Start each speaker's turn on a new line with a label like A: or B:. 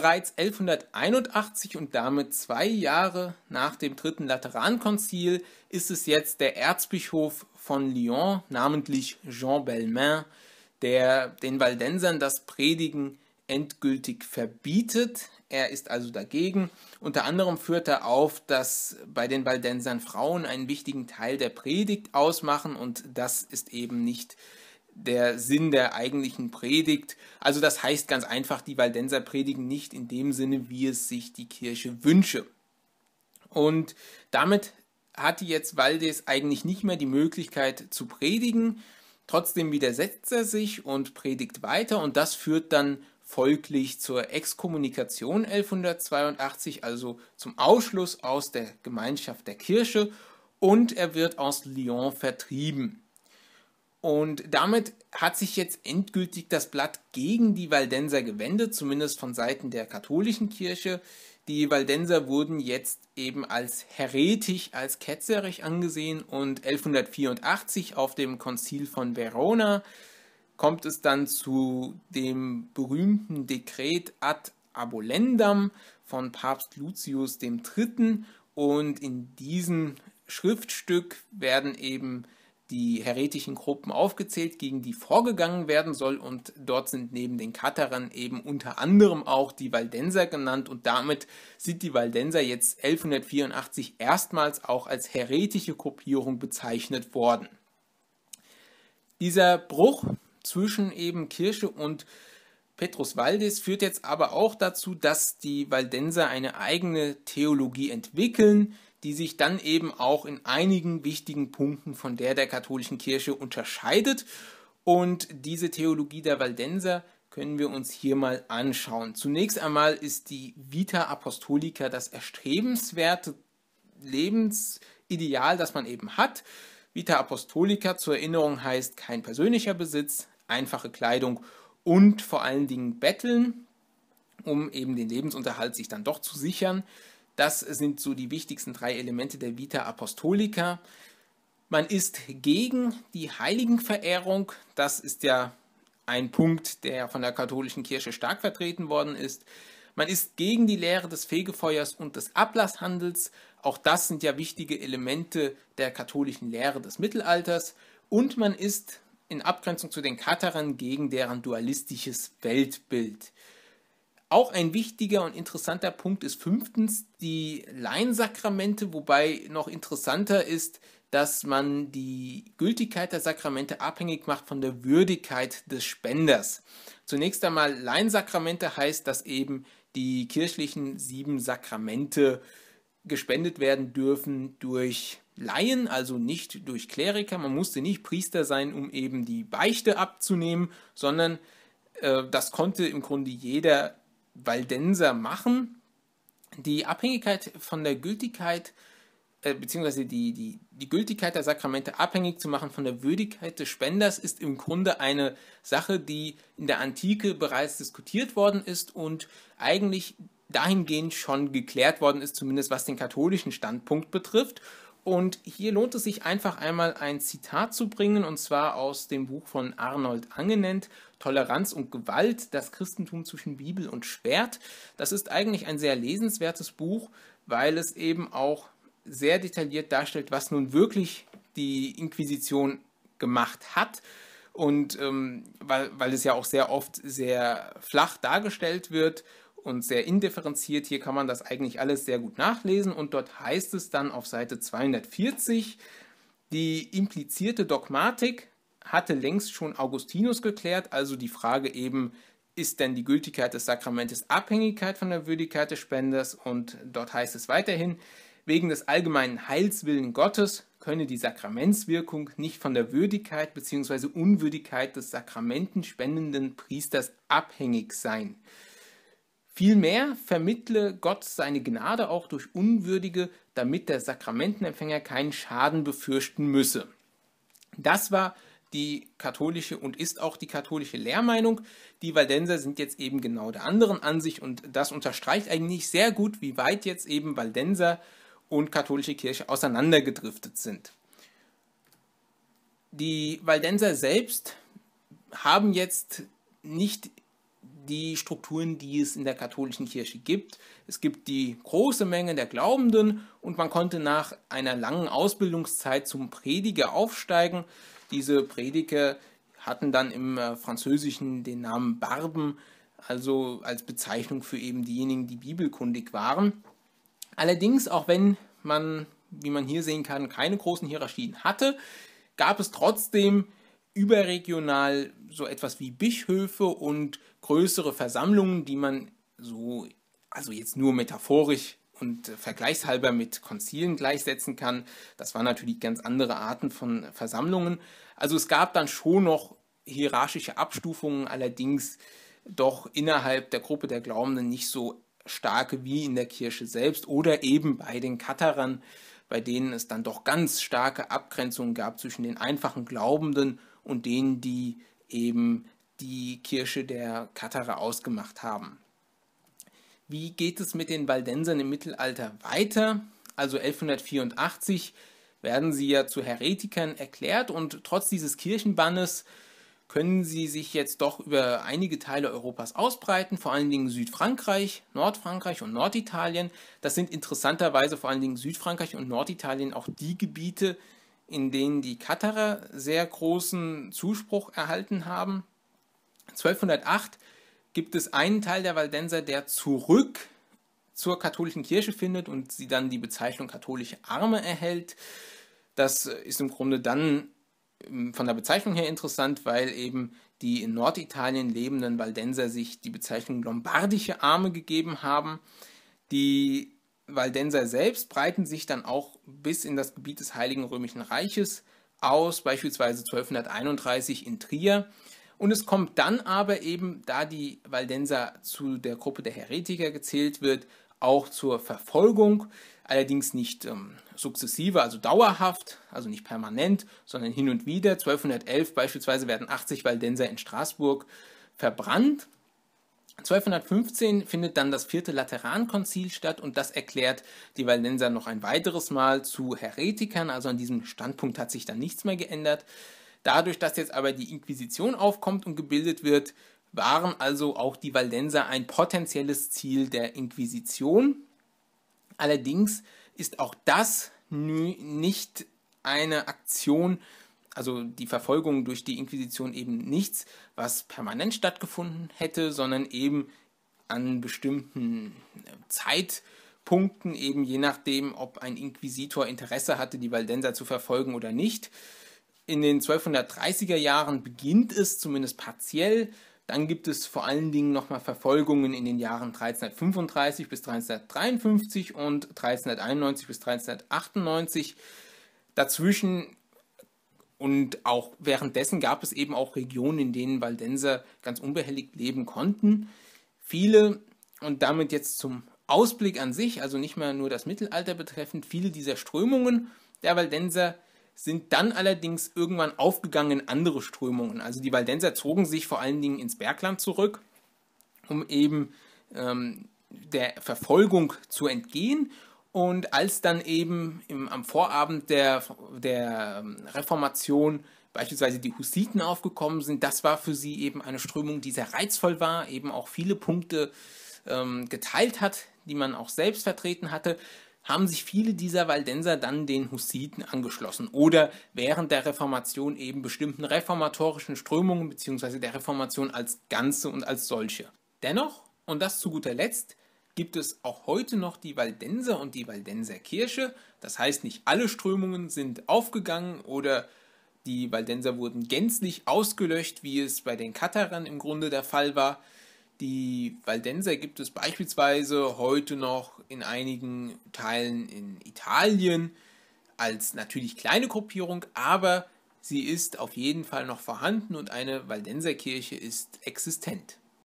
A: bereits 1181 und damit zwei Jahre nach dem Dritten Laterankonzil ist es jetzt der Erzbischof von Lyon, namentlich Jean Belmain, der den Waldensern das Predigen endgültig verbietet. Er ist also dagegen. Unter anderem führt er auf, dass bei den Waldensern Frauen einen wichtigen Teil der Predigt ausmachen und das ist eben nicht äh, der Sinn der eigentlichen Predigt. Also das heißt ganz einfach, die Waldenser predigen nicht in dem Sinne, wie es sich die Kirche wünsche. Und damit hatte jetzt Waldes eigentlich nicht mehr die Möglichkeit zu predigen. Trotzdem widersetzt er sich und predigt weiter und das führt dann folglich zur Exkommunikation 1182, also zum Ausschluss aus der Gemeinschaft der Kirche und er wird aus Lyon vertrieben. Und damit hat sich jetzt endgültig das Blatt gegen die Waldenser gewendet, zumindest von Seiten der katholischen Kirche. Die Waldenser wurden jetzt eben als heretisch, als ketzerisch angesehen und 1184 auf dem Konzil von Verona kommt es dann zu dem berühmten Dekret ad abolendam von Papst Lucius III. Und in diesem Schriftstück werden eben die heretischen Gruppen aufgezählt, gegen die vorgegangen werden soll. Und dort sind neben den Katarern eben unter anderem auch die Waldenser genannt. Und damit sind die Waldenser jetzt 1184 erstmals auch als heretische Gruppierung bezeichnet worden. Dieser Bruch zwischen eben Kirche und äh, Petrus Waldes führt jetzt aber auch dazu, dass die Waldenser eine eigene Theologie entwickeln, die sich dann eben auch in einigen wichtigen Punkten von der der katholischen Kirche unterscheidet. Und diese Theologie der Waldenser können wir uns hier mal anschauen. Zunächst einmal ist die Vita Apostolica das erstrebenswerte Lebensideal, das man eben hat. Vita Apostolica zur Erinnerung heißt kein persönlicher Besitz, einfache Kleidung und vor allen Dingen betteln, um eben den Lebensunterhalt sich dann doch zu sichern. Das sind so die wichtigsten drei Elemente der Vita Apostolica. Man ist gegen die Heiligenverehrung. Das ist ja ein Punkt, der von der katholischen Kirche stark vertreten worden ist. Man ist gegen die Lehre des Fegefeuers und des Ablasshandels. Auch das sind ja wichtige Elemente der katholischen Lehre des Mittelalters. Und man ist in Abgrenzung zu den Katarern gegen deren dualistisches Weltbild. Auch ein wichtiger und interessanter Punkt ist fünftens die Laiensakramente, wobei noch interessanter ist, dass man die Gültigkeit der Sakramente abhängig macht von der Würdigkeit des Spenders. Zunächst einmal Laiensakramente heißt, dass eben die kirchlichen sieben Sakramente gespendet werden dürfen durch Laien, also nicht durch Kleriker. Man musste nicht Priester sein, um eben die Beichte abzunehmen, sondern äh, das konnte im Grunde jeder Waldenser machen. Die Abhängigkeit von der Gültigkeit äh, beziehungsweise die, die, die Gültigkeit der Sakramente abhängig zu machen von der Würdigkeit des Spenders, ist im Grunde eine Sache, die in der Antike bereits diskutiert worden ist und eigentlich dahingehend schon geklärt worden ist, zumindest was den katholischen Standpunkt betrifft. Und hier lohnt es sich einfach einmal ein Zitat zu bringen, und zwar aus dem Buch von Arnold Angenent, Toleranz und Gewalt, das Christentum zwischen Bibel und Schwert. Das ist eigentlich ein sehr lesenswertes Buch, weil es eben auch sehr detailliert darstellt, was nun wirklich die Inquisition gemacht hat. Und ähm, weil, weil es ja auch sehr oft sehr flach dargestellt wird und sehr indifferenziert. Hier kann man das eigentlich alles sehr gut nachlesen und dort heißt es dann auf Seite 240, die implizierte Dogmatik hatte längst schon Augustinus geklärt, also die Frage eben, ist denn die Gültigkeit des Sakramentes Abhängigkeit von der Würdigkeit des Spenders? Und dort heißt es weiterhin, wegen des allgemeinen Heilswillen Gottes könne die Sakramentswirkung nicht von der Würdigkeit bzw. Unwürdigkeit des sakramentenspendenden Priesters abhängig sein. Vielmehr vermittle Gott seine Gnade auch durch Unwürdige, damit der Sakramentenempfänger keinen Schaden befürchten müsse. Das war die katholische und ist auch die katholische Lehrmeinung. Die Waldenser sind jetzt eben genau der anderen Ansicht und das unterstreicht eigentlich sehr gut, wie weit jetzt eben Waldenser und katholische Kirche auseinandergedriftet sind. Die Waldenser selbst haben jetzt nicht die Strukturen, die es in der katholischen Kirche gibt. Es gibt die große Menge der Glaubenden und man konnte nach einer langen Ausbildungszeit zum Prediger aufsteigen. Diese Prediger hatten dann im äh, Französischen den Namen Barben, also als Bezeichnung für eben diejenigen, die bibelkundig waren. Allerdings, auch wenn man, wie man hier sehen kann, keine großen Hierarchien hatte, gab es trotzdem überregional so etwas wie Bischöfe und größere Versammlungen, die man so, also jetzt nur metaphorisch und äh, vergleichshalber mit Konzilen gleichsetzen kann. Das waren natürlich ganz andere Arten von Versammlungen. Also es gab dann schon noch hierarchische Abstufungen, allerdings doch innerhalb der Gruppe der Glaubenden nicht so starke wie in der Kirche selbst oder eben bei den Katarern, bei denen es dann doch ganz starke Abgrenzungen gab zwischen den einfachen Glaubenden und denen, die eben die Kirche der Katharer ausgemacht haben. Wie geht es mit den Waldensern im Mittelalter weiter? Also 1184 werden sie ja zu Heretikern erklärt und trotz dieses Kirchenbannes können sie sich jetzt doch über einige Teile Europas ausbreiten, vor allen Dingen Südfrankreich, Nordfrankreich und Norditalien. Das sind interessanterweise vor allen Dingen Südfrankreich und Norditalien auch die Gebiete, in denen die Katarer sehr großen Zuspruch erhalten haben. 1208 gibt es einen Teil der Waldenser, der zurück zur katholischen Kirche findet und sie dann die Bezeichnung katholische Arme erhält. Das ist im Grunde dann ähm, von der Bezeichnung her interessant, weil eben die in Norditalien lebenden Waldenser sich die Bezeichnung lombardische Arme gegeben haben. Die Waldenser selbst breiten sich dann auch bis in das Gebiet des Heiligen Römischen Reiches aus, beispielsweise 1231 in Trier. Und es kommt dann aber eben, da die Waldenser zu der Gruppe der Heretiker gezählt wird, auch zur Verfolgung, allerdings nicht ähm, sukzessive, also dauerhaft, also nicht permanent, sondern hin und wieder. 1211 beispielsweise werden 80 Waldenser in Straßburg verbrannt. 1215 findet dann das vierte Laterankonzil statt und das erklärt die Waldenser noch ein weiteres Mal zu Heretikern, also an diesem Standpunkt hat sich dann nichts mehr geändert. Dadurch, dass jetzt aber die Inquisition aufkommt und gebildet wird, waren also auch die Waldenser ein potenzielles Ziel der Inquisition. Allerdings ist auch das nicht eine Aktion, also die Verfolgung durch die Inquisition eben nichts, was permanent stattgefunden hätte, sondern eben an bestimmten äh, Zeitpunkten, eben je nachdem, ob ein Inquisitor Interesse hatte, die Valdenser zu verfolgen oder nicht. In den 1230er Jahren beginnt es zumindest partiell. Dann gibt es vor allen Dingen nochmal Verfolgungen in den Jahren 1335 bis 1353 und 1391 bis 1398. Dazwischen und auch währenddessen gab es eben auch Regionen, in denen Waldenser ganz unbehelligt leben konnten. Viele, und damit jetzt zum Ausblick an sich, also nicht mehr nur das Mittelalter betreffend, viele dieser Strömungen der Waldenser sind dann allerdings irgendwann aufgegangen in andere Strömungen. Also die Waldenser zogen sich vor allen Dingen ins Bergland zurück, um eben ähm, der Verfolgung zu entgehen und als dann eben im, am Vorabend der, der ähm, Reformation beispielsweise die Hussiten aufgekommen sind, das war für sie eben eine Strömung, die sehr reizvoll war, eben auch viele Punkte ähm, geteilt hat, die man auch selbst vertreten hatte, haben sich viele dieser Waldenser dann den Hussiten angeschlossen oder während der Reformation eben bestimmten reformatorischen Strömungen beziehungsweise der Reformation als Ganze und als solche. Dennoch, und das zu guter Letzt, gibt es auch heute noch die Waldenser und die Waldenser Kirche. Das heißt, nicht alle Strömungen sind aufgegangen oder die Waldenser wurden gänzlich ausgelöscht, wie es bei den Katarern im Grunde der Fall war. Die Waldenser gibt es beispielsweise heute noch in einigen Teilen in Italien als natürlich kleine Gruppierung, aber sie ist auf jeden Fall noch vorhanden und eine Waldenserkirche ist existent.